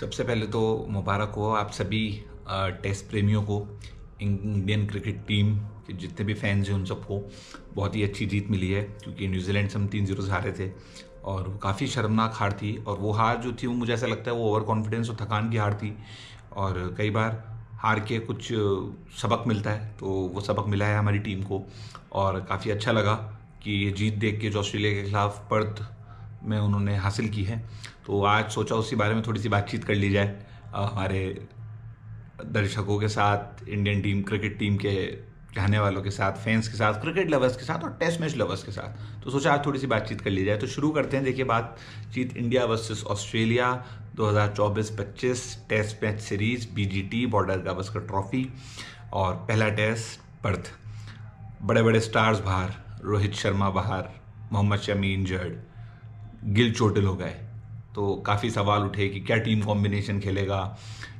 सबसे पहले तो मुबारक हो आप सभी टेस्ट प्रेमियों को इंडियन क्रिकेट टीम के जितने भी फैंस हैं उन सबको बहुत ही अच्छी जीत मिली है क्योंकि न्यूजीलैंड से हम तीन जीरो से हारे थे और काफ़ी शर्मनाक हार थी और वो हार जो थी वो मुझे ऐसा लगता है वो ओवर कॉन्फिडेंस और थकान की हार थी और कई बार हार के कुछ सबक मिलता है तो वो सबक मिला है हमारी टीम को और काफ़ी अच्छा लगा कि ये जीत देख के जो ऑस्ट्रेलिया के खिलाफ पर्थ में उन्होंने हासिल की है तो आज सोचा उसी बारे में थोड़ी सी बातचीत कर ली जाए हमारे दर्शकों के साथ इंडियन टीम क्रिकेट टीम के चाहने वालों के साथ फैंस के साथ क्रिकेट लवर्स के साथ और टेस्ट मैच लवर्स के साथ तो सोचा आज थोड़ी सी बातचीत कर ली जाए तो शुरू करते हैं देखिए बातचीत India versus Australia 2024-25 test match series BGT Border Gavaskar trophy और पहला टेस्ट पर्थ बड़े बड़े स्टार्स बाहर रोहित शर्मा बाहर मोहम्मद शमी इंजर्ड गिल चोटिल हो गए तो काफ़ी सवाल उठे कि क्या टीम कॉम्बिनेशन खेलेगा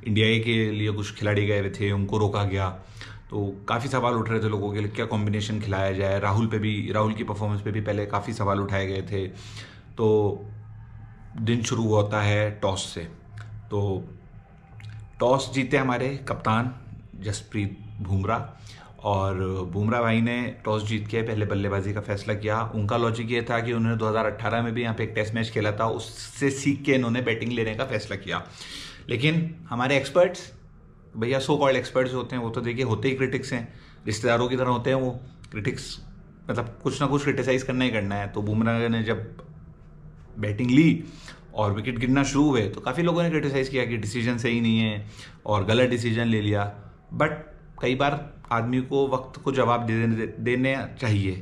इंडिया ए के लिए कुछ खिलाड़ी गए हुए थे उनको रोका गया तो काफ़ी सवाल उठ रहे थे लोगों के लिए क्या कॉम्बिनेशन खिलाया जाए राहुल पे भी राहुल की परफॉर्मेंस पे भी पहले काफ़ी सवाल उठाए गए थे तो दिन शुरू होता है टॉस से तो टॉस जीते हमारे कप्तान जसप्रीत बुमराह और बुमरा भाई ने टॉस जीत के पहले बल्लेबाजी का फैसला किया उनका लॉजिक ये था कि उन्होंने 2018 में भी यहाँ पे एक टेस्ट मैच खेला था उससे सीख के इन्होंने बैटिंग लेने का फैसला किया लेकिन हमारे एक्सपर्ट्स भैया सो कॉल्ड एक्सपर्ट्स होते हैं वो तो देखिए होते ही क्रिटिक्स हैं रिश्तेदारों की तरह होते हैं वो क्रिटिक्स मतलब कुछ ना कुछ क्रिटिसाइज करना ही करना है तो बुमरा ने जब बैटिंग ली और विकेट गिरना शुरू हुए तो काफ़ी लोगों ने क्रिटिसाइज़ किया कि डिसीजन सही नहीं है और गलत डिसीजन ले लिया बट कई बार आदमी को वक्त को जवाब दे देने देने चाहिए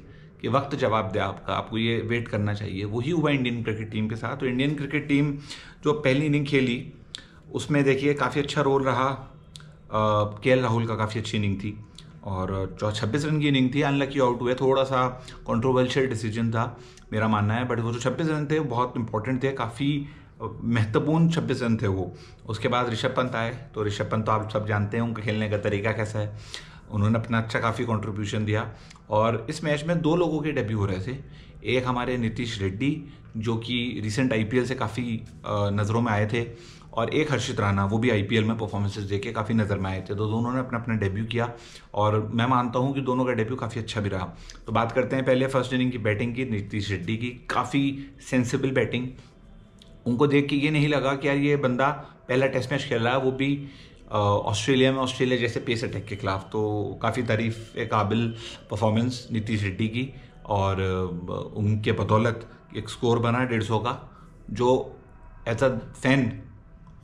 कि वक्त जवाब दे आपका आपको ये वेट करना चाहिए वही हुआ इंडियन क्रिकेट टीम के साथ तो इंडियन क्रिकेट टीम जो पहली इनिंग खेली उसमें देखिए काफ़ी अच्छा रोल रहा के राहुल का काफ़ी अच्छी इनिंग थी और जो छब्बीस रन की इनिंग थी अनलकी आउट हुए थोड़ा सा कॉन्ट्रोवर्शियल डिसीजन था मेरा मानना है बट वो जो छब्बीस रन थे बहुत इंपॉर्टेंट थे काफ़ी महत्वपूर्ण छब्बीस रन थे वो उसके बाद ऋषभ पंत आए तो ऋषभ पंत तो आप सब जानते हैं उनका खेलने का तरीका कैसा है उन्होंने अपना अच्छा काफ़ी कंट्रीब्यूशन दिया और इस मैच में दो लोगों के डेब्यू हो रहे थे एक हमारे नीतीश रेड्डी जो कि रिसेंट आईपीएल से काफ़ी नज़रों में आए थे और एक हर्षित राणा वो भी आईपीएल में परफॉर्मेंसेज देके काफ़ी नज़र में आए थे तो दोनों ने अपना अपना डेब्यू किया और मैं मानता हूँ कि दोनों का डेब्यू काफ़ी अच्छा भी रहा तो बात करते हैं पहले फर्स्ट इनिंग की बैटिंग की नीतीश रेड्डी की काफ़ी सेंसिबल बैटिंग उनको देख के ये नहीं लगा कि यार ये बंदा पहला टेस्ट मैच खेल रहा है वो भी ऑस्ट्रेलिया में ऑस्ट्रेलिया जैसे पेस अटैक के खिलाफ तो काफ़ी तारीफ एक काबिल परफॉर्मेंस नीतीश रेड्डी की और उनके बदौलत एक स्कोर बना डेढ़ सौ का जो एज अ फैन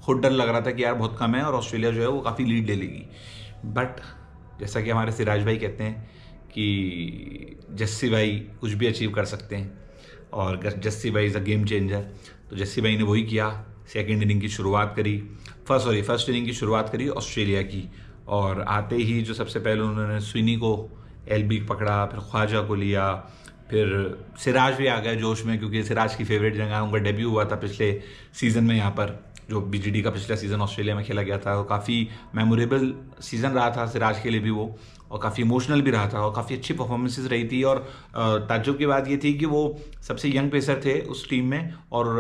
खुद डर लग रहा था कि यार बहुत कम है और ऑस्ट्रेलिया जो है वो काफ़ी लीड ले लेगी बट जैसा कि हमारे सिराज भाई कहते हैं कि जस्सी भाई कुछ भी अचीव कर सकते हैं और जस्सी भाई इज़ अ गेम चेंजर तो जस्सी भाई ने वही किया सेकेंड इनिंग की शुरुआत करी फर्स्ट सॉरी फर्स्ट इनिंग की शुरुआत करी ऑस्ट्रेलिया की और आते ही जो सबसे पहले उन्होंने स्विनी को बी पकड़ा फिर ख्वाजा को लिया फिर सिराज भी आ गया जोश में क्योंकि सिराज की फेवरेट जगह उनका डेब्यू हुआ था पिछले सीज़न में यहाँ पर जो बीजेडी का पिछला सीज़न ऑस्ट्रेलिया में खेला गया था और काफ़ी मेमोरेबल सीज़न रहा था सिराज के लिए भी वो और काफ़ी इमोशनल भी रहा था और काफ़ी अच्छी परफॉर्मेंसेज रही थी और ताज्जुब की बात ये थी कि वो सबसे यंग पेसर थे उस टीम में और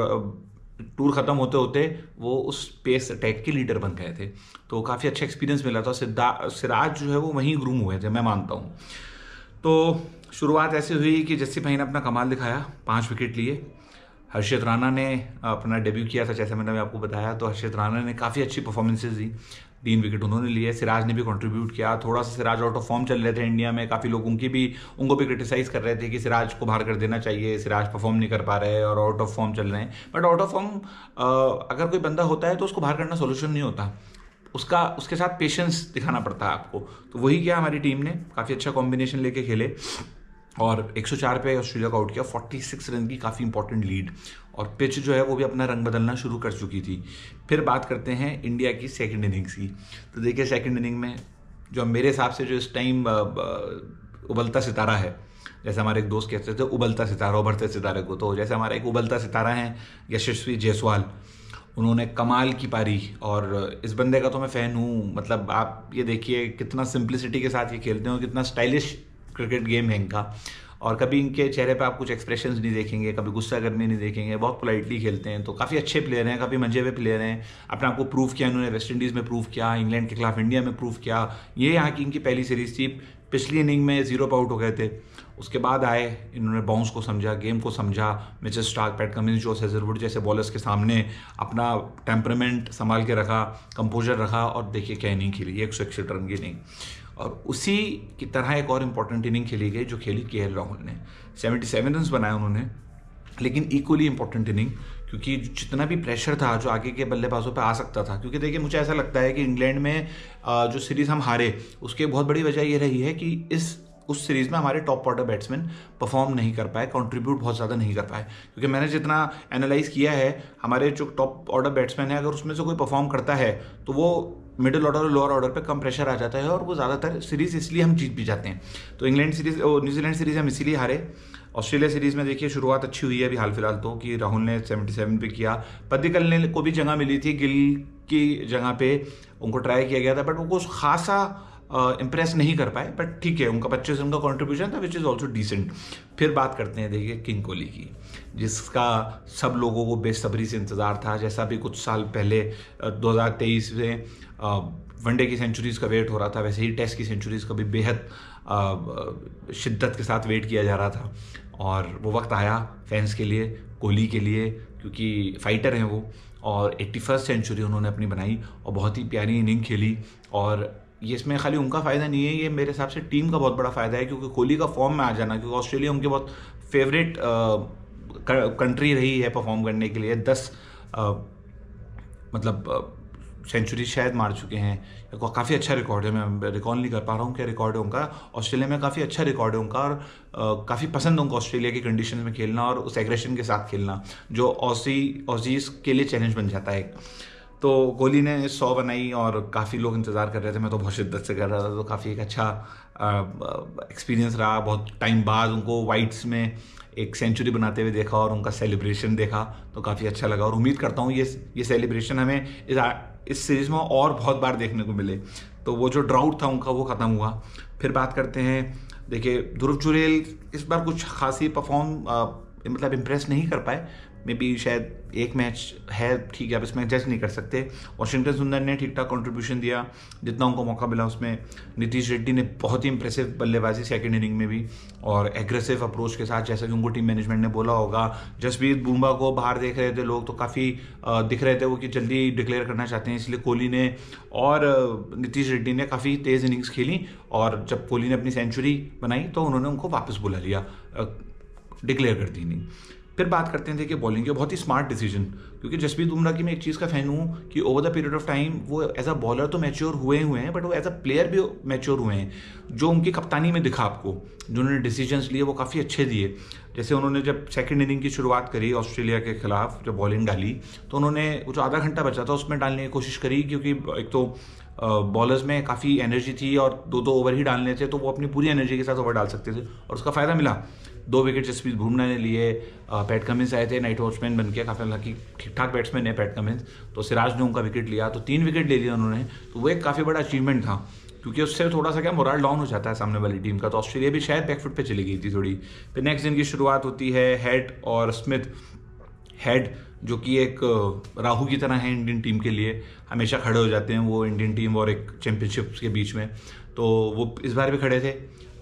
टूर ख़त्म होते होते वो उस पेस अटैक के लीडर बन गए थे तो काफ़ी अच्छा एक्सपीरियंस मिला था सिद्धा सिराज जो है वो वहीं ग्रूम हुए थे मैं मानता हूँ तो शुरुआत ऐसे हुई कि जस्सी भाई ने अपना कमाल दिखाया पाँच विकेट लिए हर्षित राणा ने अपना डेब्यू किया था जैसे मैंने आपको बताया तो हर्षित राणा ने काफ़ी अच्छी परफॉर्मेंसेज दी तीन विकेट उन्होंने लिए सिराज ने भी कंट्रीब्यूट किया थोड़ा सा सिराज आउट ऑफ फॉर्म चल रहे थे इंडिया में काफ़ी लोग उनकी भी उनको भी क्रिटिसाइज कर रहे थे कि सिराज को बाहर कर देना चाहिए सिराज परफॉर्म नहीं कर पा रहे और आउट ऑफ फॉर्म चल रहे हैं बट आउट ऑफ फॉर्म अगर कोई बंदा होता है तो उसको बाहर करना सोल्यूशन नहीं होता उसका उसके साथ पेशेंस दिखाना पड़ता है आपको तो वही किया हमारी टीम ने काफ़ी अच्छा कॉम्बिनेशन लेके खेले और 104 पे ऑस्ट्रेलिया को आउट किया 46 रन की काफ़ी इंपॉर्टेंट लीड और पिच जो है वो भी अपना रंग बदलना शुरू कर चुकी थी फिर बात करते हैं इंडिया की सेकेंड इनिंग्स की तो देखिए सेकेंड इनिंग में जो मेरे हिसाब से जो इस टाइम उबलता सितारा है जैसे हमारे एक दोस्त कहते थे उबलता सितारा उभरते सितारे को तो जैसे हमारा एक उबलता सितारा है यशस्वी जायसवाल उन्होंने कमाल की पारी और इस बंदे का तो मैं फ़ैन हूँ मतलब आप ये देखिए कितना सिंप्लिसिटी के साथ ये खेलते हैं और कितना स्टाइलिश क्रिकेट गेम है इनका और कभी इनके चेहरे पे आप कुछ एक्सप्रेशंस नहीं देखेंगे कभी गुस्सा करने नहीं देखेंगे बहुत पोलाइटली खेलते हैं तो काफ़ी अच्छे प्लेयर हैं काफ़ी मजे हुए प्लेयर हैं अपने आपको प्रूफ किया इन्होंने वेस्ट इंडीज़ में प्रूफ किया इंग्लैंड के खिलाफ इंडिया में प्रूफ किया ये यहाँ की इनकी पहली सीरीज थी पिछली इनिंग में जीरो पर आउट हो गए थे उसके बाद आए इन्होंने बाउंस को समझा गेम को समझा मिचेस स्टार्क पैट कमिंस जो सेजरवुड जैसे बॉलर्स के सामने अपना टेम्परामेंट संभाल के रखा कंपोजर रखा और देखिए क्या इनिंग खेली एक सौ इकसठ रन की इनिंग और उसी की तरह एक और इंपॉर्टेंट इनिंग खेली गई जो खेली के एल राहुल ने सेवेंटी सेवन रन बनाए उन्होंने लेकिन इक्वली इंपॉर्टेंट इनिंग क्योंकि जितना भी प्रेशर था जो आगे के बल्लेबाजों पर आ सकता था क्योंकि देखिए मुझे ऐसा लगता है कि इंग्लैंड में जो सीरीज़ हम हारे उसकी बहुत बड़ी वजह ये रही है कि इस उस सीरीज़ में हमारे टॉप ऑर्डर बैट्समैन परफॉर्म नहीं कर पाए कंट्रीब्यूट बहुत ज़्यादा नहीं कर पाए क्योंकि मैंने जितना एनालाइज किया है हमारे जो टॉप ऑर्डर बैट्समैन है अगर उसमें से कोई परफॉर्म करता है तो वो मिडिल ऑर्डर और लोअर ऑर्डर पे कम प्रेशर आ जाता है और वो ज़्यादातर सीरीज इसलिए हम जीत भी जाते हैं तो इंग्लैंड सीरीज न्यूजीलैंड सीरीज हम इसीलिए हारे ऑस्ट्रेलिया सीरीज में देखिए शुरुआत अच्छी हुई है अभी हाल फिलहाल तो कि राहुल ने 77 पे किया पद्दिकल ने को भी जगह मिली थी गिल की जगह पे उनको ट्राई किया गया था बट उनको खासा इम्प्रेस नहीं कर पाए बट ठीक है उनका पच्चीस रन का कॉन्ट्रीब्यूशन था विच इज़ ऑल्सो डिसेंट फिर बात करते हैं देखिए किंग कोहली की जिसका सब लोगों को बेसब्री से इंतज़ार था जैसा भी कुछ साल पहले दो हज़ार तेईस में वनडे की सेंचुरीज़ का वेट हो रहा था वैसे ही टेस्ट की सेंचुरीज़ का भी बेहद शिद्दत के साथ वेट किया जा रहा था और वो वक्त आया फैंस के लिए कोहली के लिए क्योंकि फाइटर हैं वो और एट्टी फर्स्ट सेंचुरी उन्होंने अपनी बनाई और बहुत ही प्यारी इनिंग खेली और ये इसमें खाली उनका फ़ायदा नहीं है ये मेरे हिसाब से टीम का बहुत बड़ा फ़ायदा है क्योंकि कोहली का फॉर्म में आ जाना क्योंकि ऑस्ट्रेलिया उनके बहुत फेवरेट कंट्री रही है परफॉर्म करने के लिए दस आ, मतलब सेंचुरी शायद मार चुके हैं काफ़ी अच्छा रिकॉर्ड है मैं रिकॉर्ड नहीं कर पा रहा हूँ क्या रिकॉर्ड है उनका ऑस्ट्रेलिया में काफ़ी अच्छा रिकॉर्ड है उनका और काफ़ी पसंद उनका ऑस्ट्रेलिया की कंडीशन में खेलना और उस एग्रेशन के साथ खेलना जो ऑसी ऑसीज के लिए चैलेंज बन जाता है तो कोहली ने सौ बनाई और काफ़ी लोग इंतज़ार कर रहे थे मैं तो बहुत शिद्दत से कर रहा था तो काफ़ी एक अच्छा एक्सपीरियंस रहा बहुत टाइम बाद उनको वाइट्स में एक सेंचुरी बनाते हुए देखा और उनका सेलिब्रेशन देखा तो काफ़ी अच्छा लगा और उम्मीद करता हूँ ये ये सेलिब्रेशन हमें इस इस सीरीज़ में और बहुत बार देखने को मिले तो वो जो ड्राउट था उनका वो ख़त्म हुआ फिर बात करते हैं देखिए ध्रुव चुरेल इस बार कुछ खासी परफॉर्म मतलब इम्प्रेस नहीं कर पाए मे बी शायद एक मैच है ठीक है आप इसमें जज नहीं कर सकते वॉशिंगटन सुंदर ने ठीक ठाक कॉन्ट्रीब्यूशन दिया जितना उनको मौका मिला उसमें नीतीश रेड्डी ने बहुत ही इंप्रेसिव बल्लेबाजी सेकेंड इनिंग में भी और एग्रेसिव अप्रोच के साथ जैसा कि उनको टीम मैनेजमेंट ने बोला होगा जसवीर बुम्बा को बाहर देख रहे थे लोग तो काफ़ी दिख रहे थे वो कि जल्दी डिक्लेयर करना चाहते हैं इसलिए कोहली ने और नीतीश रेड्डी ने काफ़ी तेज़ इनिंग्स खेली और जब कोहली ने अपनी सेंचुरी बनाई तो उन्होंने उनको वापस बुला लिया डिक्लेयर कर दी इनिंग फिर बात करते थे कि बॉलिंग के बहुत ही स्मार्ट डिसीजन क्योंकि जसप्रीत बुमराह की मैं एक चीज़ का फैन हूँ कि over the period of time वो एज अ बॉलर तो मैच्योर हुए हुए हैं बट वो एज अ प्लेयर भी मैच्योर हुए हैं जो उनकी कप्तानी में दिखा आपको जिन्होंने उन्होंने डिसीजंस लिए वो काफ़ी अच्छे दिए जैसे उन्होंने जब सेकेंड इनिंग की शुरुआत करी ऑस्ट्रेलिया के खिलाफ जब बॉलिंग डाली तो उन्होंने जो आधा घंटा बचा था उसमें डालने की कोशिश करी क्योंकि एक तो बॉलर्स में काफ़ी एनर्जी थी और दो दो ओवर ही डालने थे तो वो अपनी पूरी एनर्जी के साथ ओवर डाल सकते थे और उसका फ़ायदा मिला दो विकेट जसप्रीत बुमराह ने लिए पैट कमिंस आए थे नाइट वॉचमैन बन के काफ़ी हालांकि ठीक ठाक बैट्समैन है पैट कमिंस तो सिराज ने उनका विकेट लिया तो तीन विकेट ले लिया उन्होंने तो वो एक काफ़ी बड़ा अचीवमेंट था क्योंकि उससे थोड़ा सा क्या मोरल डाउन हो जाता है सामने वाली टीम का तो ऑस्ट्रेलिया भी शायद बैकफुट पर चली गई थी थोड़ी फिर नेक्स्ट दिन की शुरुआत होती है हेड और स्मिथ हेड जो कि एक राहू की तरह है इंडियन टीम के लिए हमेशा खड़े हो जाते हैं वो इंडियन टीम और एक चैम्पियनशिप के बीच में तो वो इस बार भी खड़े थे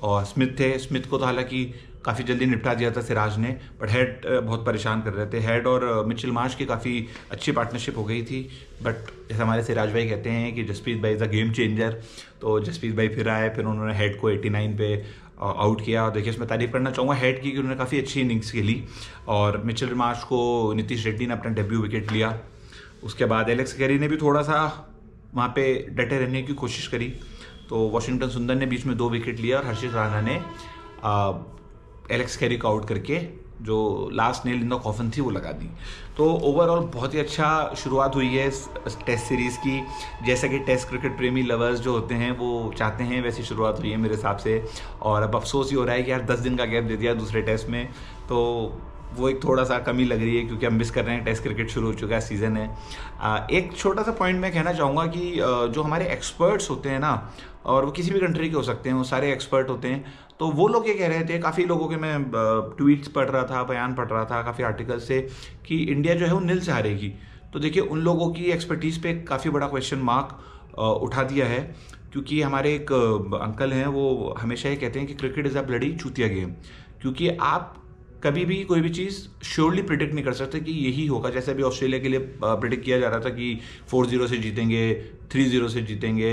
और स्मिथ थे स्मिथ को तो हालांकि काफ़ी जल्दी निपटा दिया था सिराज ने बट हेड बहुत परेशान कर रहे थे हेड और मिचिल मार्श की काफ़ी अच्छी पार्टनरशिप हो गई थी बट जैसे हमारे सिराज भाई कहते हैं कि जसप्रीत भाई इज़ अ गेम चेंजर तो जसप्रीत भाई फिर आए फिर उन्होंने हेड को 89 पे आउट किया और देखिए इसमें तारीफ करना चाहूँगा हेड की कि उन्होंने काफ़ी अच्छी इनिंग्स खेली और मिचिल मार्श को नीतीश रेड्डी ने अपना डेब्यू विकेट लिया उसके बाद एलेक्स कैरी ने भी थोड़ा सा वहाँ पे डटे रहने की कोशिश करी तो वॉशिंगटन सुंदर ने बीच में दो विकेट लिया और हर्षित राणा ने एलेक्स कैरी को आउट करके जो last nail in the coffin थी वो लगा दी तो ओवरऑल बहुत ही अच्छा शुरुआत हुई है इस टेस्ट सीरीज़ की जैसा कि टेस्ट क्रिकेट प्रेमी लवर्स जो होते हैं वो चाहते हैं वैसी शुरुआत हुई है मेरे हिसाब से और अब अफसोस ही हो रहा है कि यार दस दिन का गैप दे दिया दूसरे टेस्ट में तो वो एक थोड़ा सा कमी लग रही है क्योंकि हम मिस कर रहे हैं टेस्ट क्रिकेट शुरू हो चुका है सीज़न है एक छोटा सा पॉइंट मैं कहना चाहूँगा कि जो हमारे एक्सपर्ट्स होते हैं ना और वो किसी भी कंट्री के हो सकते हैं वो सारे एक्सपर्ट होते हैं तो वो लोग ये कह रहे थे काफ़ी लोगों के मैं ट्वीट्स पढ़ रहा था बयान पढ़ रहा था काफ़ी आर्टिकल से कि इंडिया जो है वो नील से हारेगी तो देखिए उन लोगों की एक्सपर्टीज़ पे काफ़ी बड़ा क्वेश्चन मार्क उठा दिया है क्योंकि हमारे एक अंकल हैं वो हमेशा ये कहते हैं कि क्रिकेट इज़ अ ब्लडी चूतिया गेम क्योंकि आप कभी भी कोई भी चीज़ श्योरली प्रिडिक्ट नहीं कर सकते कि यही होगा जैसे अभी ऑस्ट्रेलिया के लिए प्रिडिक्ट किया जा रहा था कि फोर जीरो से जीतेंगे थ्री जीरो से जीतेंगे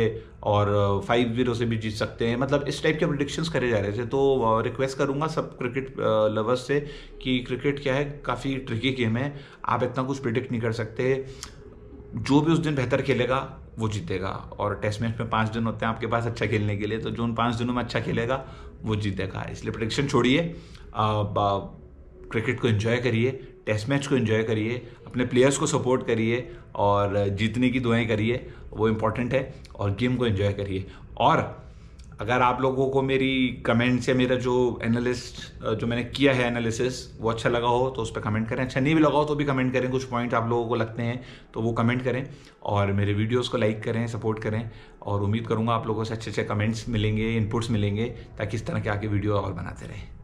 और फाइव जीरो से भी जीत सकते हैं मतलब इस टाइप के प्रिडिक्शंस करे जा रहे थे तो रिक्वेस्ट करूँगा सब क्रिकेट लवर्स से कि क्रिकेट क्या है काफ़ी ट्रिकी गेम है आप इतना कुछ प्रिडिक्ट नहीं कर सकते जो भी उस दिन बेहतर खेलेगा वो जीतेगा और टेस्ट मैच में पाँच दिन होते हैं आपके पास अच्छा खेलने के लिए तो जो उन पाँच दिनों में अच्छा खेलेगा वो जीतेगा इसलिए प्रडिक्शन छोड़िए क्रिकेट को इन्जॉय करिए टेस्ट मैच को इन्जॉय करिए अपने प्लेयर्स को सपोर्ट करिए और जीतने की दुआएं करिए वो इम्पॉर्टेंट है और गेम को इन्जॉय करिए और अगर आप लोगों को मेरी कमेंट्स या मेरा जो एनालिस्ट जो मैंने किया है एनालिसिस वो अच्छा लगा हो तो उस पर कमेंट करें अच्छा नहीं भी लगा हो तो भी कमेंट करें कुछ पॉइंट आप लोगों को लगते हैं तो वो कमेंट करें और मेरे वीडियोस को लाइक करें सपोर्ट करें और उम्मीद करूँगा आप लोगों से अच्छे अच्छे कमेंट्स मिलेंगे इनपुट्स मिलेंगे ताकि इस तरह के आगे वीडियो और बनाते रहें